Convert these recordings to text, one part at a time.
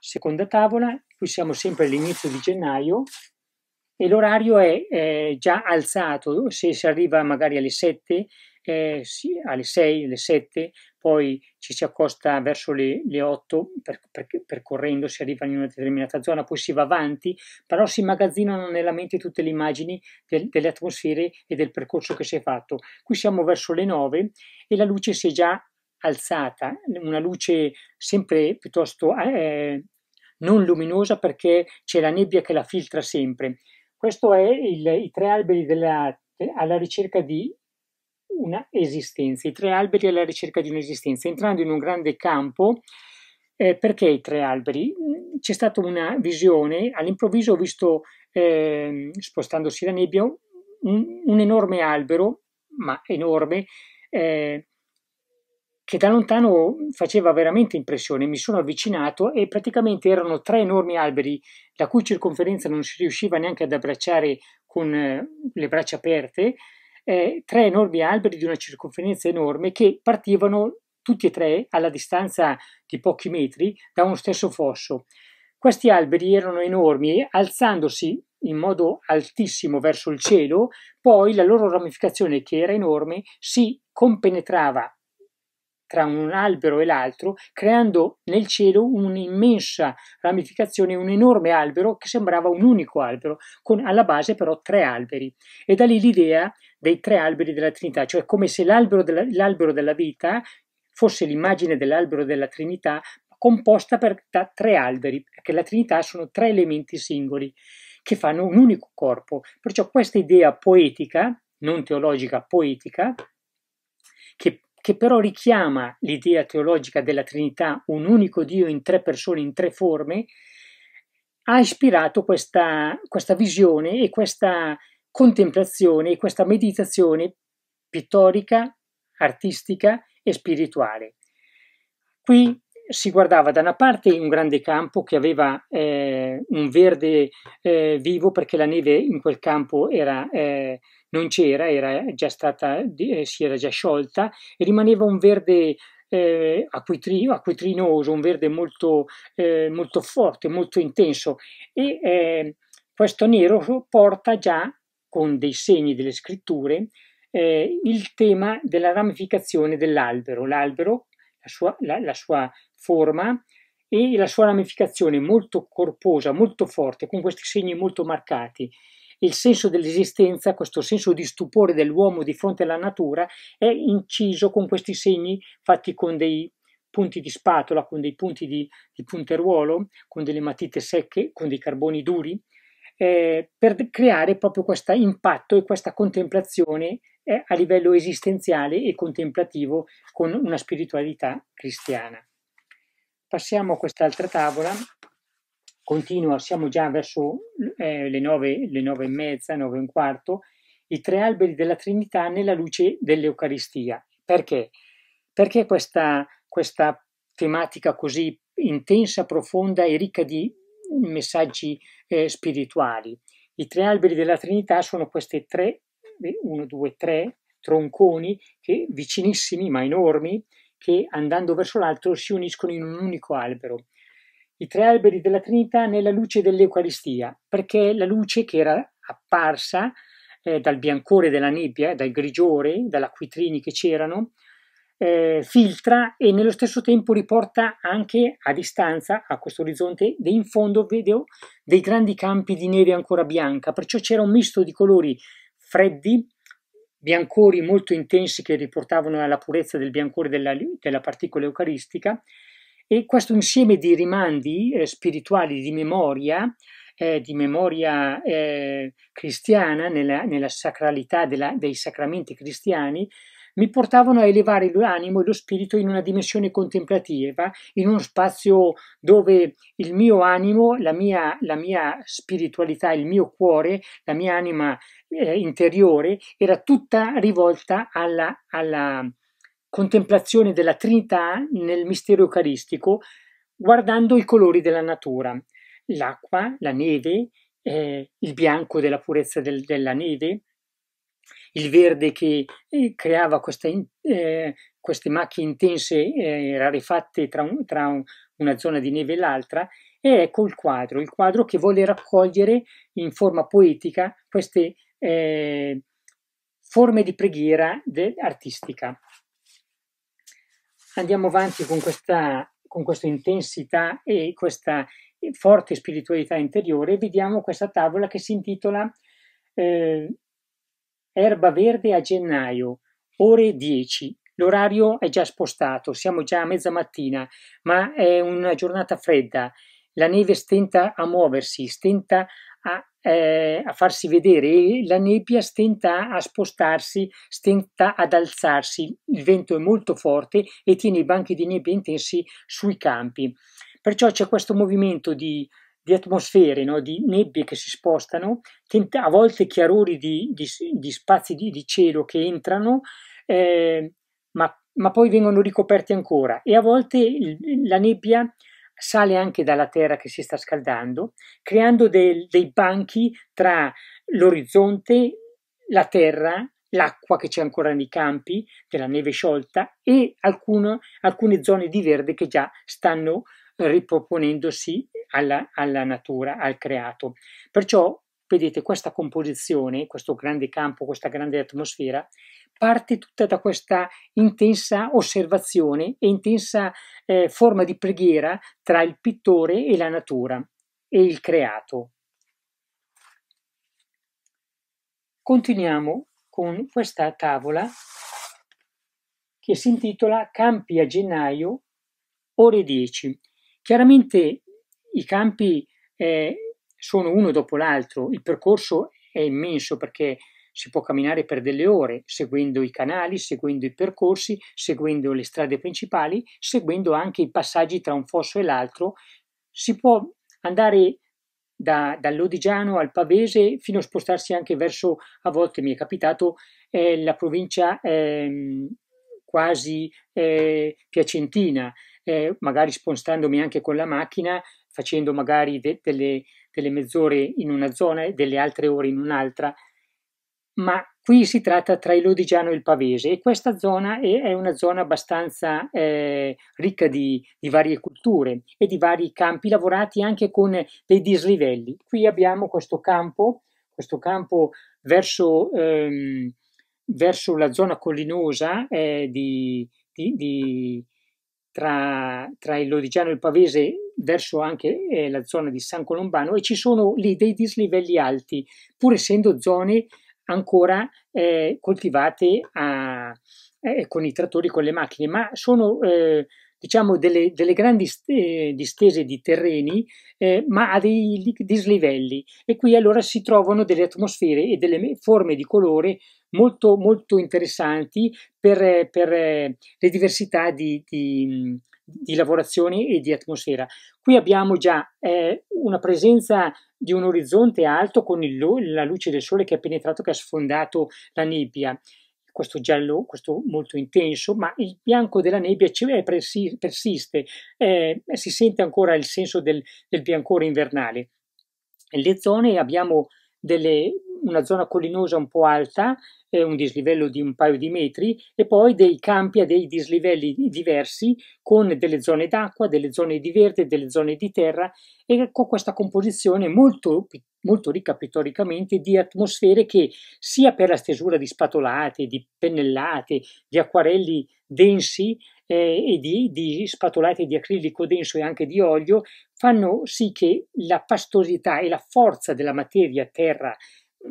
seconda tavola, qui siamo sempre all'inizio di gennaio e l'orario è eh, già alzato, se si arriva magari alle 7, eh, sì, alle 6, alle 7, poi ci si accosta verso le, le 8, per, per, percorrendo si arriva in una determinata zona, poi si va avanti, però si immagazzinano nella mente tutte le immagini del, delle atmosfere e del percorso che si è fatto. Qui siamo verso le 9 e la luce si è già alzata, una luce sempre piuttosto eh, non luminosa perché c'è la nebbia che la filtra sempre. Questo è il, i tre alberi della, alla ricerca di una esistenza, i tre alberi alla ricerca di un'esistenza, entrando in un grande campo. Eh, perché i tre alberi? C'è stata una visione, all'improvviso ho visto, eh, spostandosi la nebbia, un, un, enorme albero, ma enorme, eh, che da lontano faceva veramente impressione. Mi sono avvicinato e praticamente erano tre enormi alberi la cui circonferenza non si riusciva neanche ad abbracciare con eh, le braccia aperte, eh, tre enormi alberi di una circonferenza enorme che partivano tutti e tre alla distanza di pochi metri da uno stesso fosso. Questi alberi erano enormi e alzandosi in modo altissimo verso il cielo, poi la loro ramificazione, che era enorme, si compenetrava tra un albero e l'altro, creando nel cielo un'immensa ramificazione, un enorme albero che sembrava un unico albero, con alla base però tre alberi. E da lì l'idea dei tre alberi della Trinità, cioè come se l'albero della, l'albero della vita fosse l'immagine dell'albero della Trinità composta per, da tre alberi, perché la Trinità sono tre elementi singoli che fanno un unico corpo. Perciò questa idea poetica, non teologica, poetica, che che però richiama l'idea teologica della Trinità, un unico Dio in tre persone, in tre forme, ha ispirato questa, questa visione e questa contemplazione e questa meditazione pittorica, artistica e spirituale. Qui si guardava da una parte un grande campo che aveva eh, un verde eh, vivo perché la neve in quel campo era, eh, non c'era, era stata, eh, si era già sciolta e rimaneva un verde eh, acquitrino, acquitrinoso, un verde molto, eh, molto forte, molto intenso e eh, questo nero porta già con dei segni delle scritture il tema della ramificazione dell'albero. L'albero sua, la, la sua forma e la sua ramificazione molto corposa, molto forte, con questi segni molto marcati. Il senso dell'esistenza, questo senso di stupore dell'uomo di fronte alla natura, è inciso con questi segni fatti con dei punti di spatola, con dei punti di, di punteruolo, con delle matite secche, con dei carboni duri, eh, per creare proprio questo impatto e questa contemplazione a livello esistenziale e contemplativo con una spiritualità cristiana. Passiamo a quest'altra tavola, continua, siamo già verso eh, le, nove, le nove e mezza, nove e un quarto, i tre alberi della Trinità nella luce dell'Eucaristia. Perché? Perché questa, questa tematica così intensa, profonda e ricca di messaggi eh, spirituali? I tre alberi della Trinità sono queste tre uno, due, tre tronconi che, vicinissimi ma enormi che andando verso l'alto si uniscono in un unico albero. I tre alberi della Trinità nella luce dell'Eucaristia, perché la luce che era apparsa eh, dal biancore della nebbia, dal grigiore, dall'acquitrini che c'erano, eh, filtra e nello stesso tempo riporta anche a distanza, a questo orizzonte, in fondo vedo dei grandi campi di neve ancora bianca, perciò c'era un misto di colori freddi, biancori molto intensi che riportavano alla purezza del biancore della, della particola eucaristica e questo insieme di rimandi eh, spirituali, di memoria, eh, di memoria eh, cristiana nella, nella sacralità della, dei sacramenti cristiani, mi portavano a elevare l'animo e lo spirito in una dimensione contemplativa, in uno spazio dove il mio animo, la mia, la mia spiritualità, il mio cuore, la mia anima eh, interiore era tutta rivolta alla, alla contemplazione della Trinità nel mistero eucaristico, guardando i colori della natura, l'acqua, la neve, eh, il bianco della purezza del, della neve, il verde che eh, creava queste, eh, queste macchie intense eh, rarefatte tra, un, tra un, una zona di neve e l'altra, e ecco il quadro, il quadro che vuole raccogliere in forma poetica queste eh, forme di preghiera de- artistica. Andiamo avanti con questa, con questa intensità e questa eh, forte spiritualità interiore, vediamo questa tavola che si intitola eh, Erba verde a gennaio, ore 10. L'orario è già spostato, siamo già a mezza ma è una giornata fredda. La neve stenta a muoversi, stenta a, eh, a farsi vedere e la nebbia stenta a spostarsi, stenta ad alzarsi. Il vento è molto forte e tiene i banchi di nebbia intensi sui campi. Perciò c'è questo movimento di di atmosfere, no? di nebbie che si spostano, a volte chiarori di, di, di spazi di, di, cielo che entrano, eh, ma, ma, poi vengono ricoperti ancora e a volte il, la nebbia sale anche dalla terra che si sta scaldando, creando del, dei banchi tra l'orizzonte, la terra, l'acqua che c'è ancora nei campi, della neve sciolta e alcune, alcune zone di verde che già stanno riproponendosi alla, alla natura, al creato. Perciò, vedete, questa composizione, questo grande campo, questa grande atmosfera, parte tutta da questa intensa osservazione e intensa eh, forma di preghiera tra il pittore e la natura e il creato. Continuiamo con questa tavola che si intitola Campi a gennaio, ore 10, Chiaramente i campi eh, sono uno dopo l'altro, il percorso è immenso perché si può camminare per delle ore seguendo i canali, seguendo i percorsi, seguendo le strade principali, seguendo anche i passaggi tra un fosso e l'altro. Si può andare da, dall'Odigiano al Pavese fino a spostarsi anche verso, a volte mi è capitato, eh, la provincia eh, quasi eh, piacentina eh, magari spostandomi anche con la macchina, facendo magari de- delle, delle mezz'ore in una zona e delle altre ore in un'altra. Ma qui si tratta tra il Lodigiano e il Pavese e questa zona è, è una zona abbastanza eh, ricca di, di, varie culture e di vari campi lavorati anche con dei dislivelli. Qui abbiamo questo campo, questo campo verso, ehm, verso la zona collinosa eh, di, di, di tra, tra il Lodigiano e il Pavese verso anche eh, la zona di San Colombano e ci sono lì dei dislivelli alti, pur essendo zone ancora eh, coltivate a, eh, con i trattori, con le macchine, ma sono eh, diciamo delle, delle grandi eh, distese di terreni, eh, ma a dei dislivelli e qui allora si trovano delle atmosfere e delle forme di colore molto, molto interessanti per, per eh, le diversità di, di, di, lavorazioni e di atmosfera. Qui abbiamo già eh, una presenza di un orizzonte alto con il, la luce del sole che ha penetrato, che ha sfondato la nebbia questo giallo, questo molto intenso, ma il bianco della nebbia eh, persiste, eh, eh, si sente ancora il senso del, del biancore invernale. Le zone abbiamo delle una zona collinosa un po' alta, eh, un dislivello di un paio di metri, e poi dei campi a dei dislivelli diversi con delle zone d'acqua, delle zone di verde, delle zone di terra, e con questa composizione molto, molto ricca pittoricamente di atmosfere che sia per la stesura di spatolate, di pennellate, di acquarelli densi, eh, e di, di, spatolate di acrilico denso e anche di olio fanno sì che la pastosità e la forza della materia terra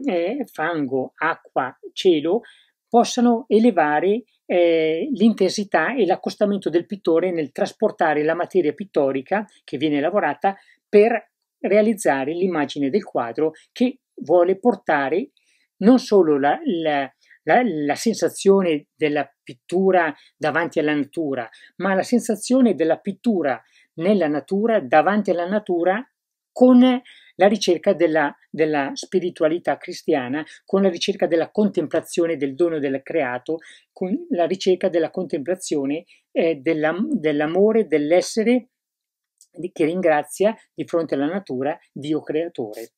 eh, fango, acqua, cielo, possano elevare eh, l'intensità e l'accostamento del pittore nel trasportare la materia pittorica che viene lavorata per realizzare l'immagine del quadro che vuole portare non solo la, la, la, la, sensazione della pittura davanti alla natura, ma la sensazione della pittura nella natura, davanti alla natura, con la ricerca della, della, spiritualità cristiana, con la ricerca della contemplazione del dono del creato, con la ricerca della contemplazione eh, della, dell'amore, dell'essere che ringrazia di fronte alla natura Dio creatore.